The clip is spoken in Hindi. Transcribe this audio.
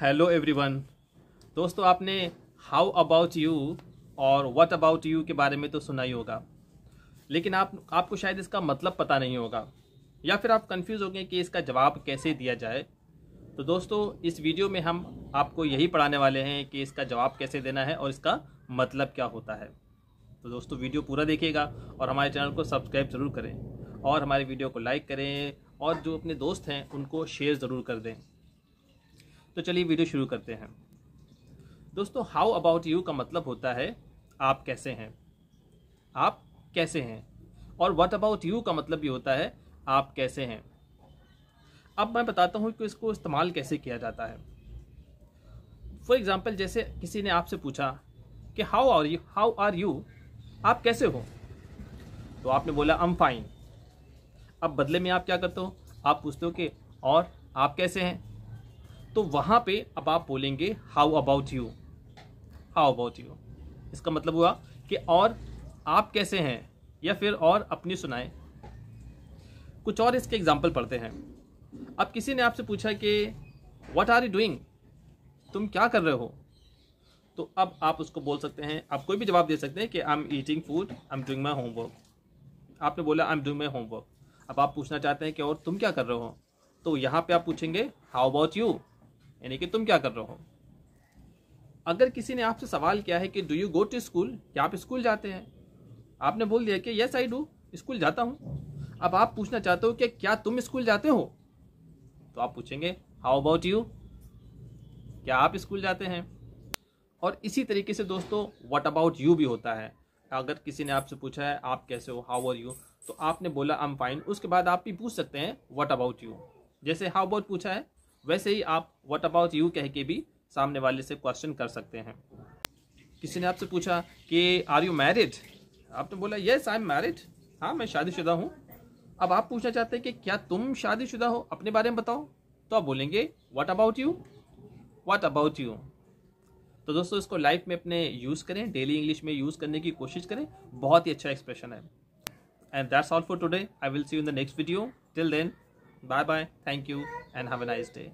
हेलो एवरीवन दोस्तों आपने हाउ अबाउट यू और व्हाट अबाउट यू के बारे में तो सुना ही होगा लेकिन आप आपको शायद इसका मतलब पता नहीं होगा या फिर आप कंफ्यूज हो गए कि इसका जवाब कैसे दिया जाए तो दोस्तों इस वीडियो में हम आपको यही पढ़ाने वाले हैं कि इसका जवाब कैसे देना है और इसका मतलब क्या होता है तो दोस्तों वीडियो पूरा देखिएगा और हमारे चैनल को सब्सक्राइब ज़रूर करें और हमारे वीडियो को लाइक करें और जो अपने दोस्त हैं उनको शेयर ज़रूर कर दें तो चलिए वीडियो शुरू करते हैं दोस्तों हाउ अबाउट यू का मतलब होता है आप कैसे हैं आप कैसे हैं और व्हाट अबाउट यू का मतलब भी होता है आप कैसे हैं अब मैं बताता हूँ कि इसको इस्तेमाल कैसे किया जाता है फॉर एग्ज़ाम्पल जैसे किसी ने आपसे पूछा कि how are you how are you आप कैसे हो तो आपने बोला एम फाइन अब बदले में आप क्या करते हो आप पूछते हो कि और आप कैसे हैं तो वहां पे अब आप बोलेंगे how about you how about you इसका मतलब हुआ कि और आप कैसे हैं या फिर और अपनी सुनाएं कुछ और इसके एग्जाम्पल पढ़ते हैं अब किसी ने आपसे पूछा कि वट आर यू डूइंग तुम क्या कर रहे हो तो अब आप उसको बोल सकते हैं आप कोई भी जवाब दे सकते हैं कि I am eating food I am doing my homework आपने बोला I am doing my homework अब आप पूछना चाहते हैं कि और तुम क्या कर रहे हो तो यहाँ पे आप पूछेंगे हाउ अबाउट यू यानी कि तुम क्या कर रहे हो अगर किसी ने आपसे सवाल किया है कि do you go to school क्या आप स्कूल जाते हैं आपने बोल दिया कि यस आई डू स्कूल जाता हूँ अब आप पूछना चाहते हो कि क्या तुम स्कूल जाते हो तो आप पूछेंगे हाउ अबाउट यू क्या आप स्कूल जाते हैं और इसी तरीके से दोस्तों वट अबाउट यू भी होता है अगर किसी ने आपसे पूछा है आप कैसे हो हाउ आर यू तो आपने बोला आई एम फाइन उसके बाद आप भी पूछ सकते हैं वट अबाउट यू जैसे हाउ अबाउट पूछा है वैसे ही आप वट अबाउट यू कह के भी सामने वाले से क्वेश्चन कर सकते हैं किसी ने आपसे पूछा कि आर यू मैरिड आपने बोला येस आई एम मैरिड हाँ मैं शादीशुदा हूँ अब आप पूछना चाहते हैं कि क्या तुम शादीशुदा हो अपने बारे में बताओ तो आप बोलेंगे what about you what about you तो दोस्तों इसको लाइफ में अपने यूज़ करें डेली इंग्लिश में यूज़ करने की कोशिश करें बहुत ही अच्छा एक्सप्रेशन है and that's all for today I will see you in the next video till then Bye bye. Thank you and have a nice day.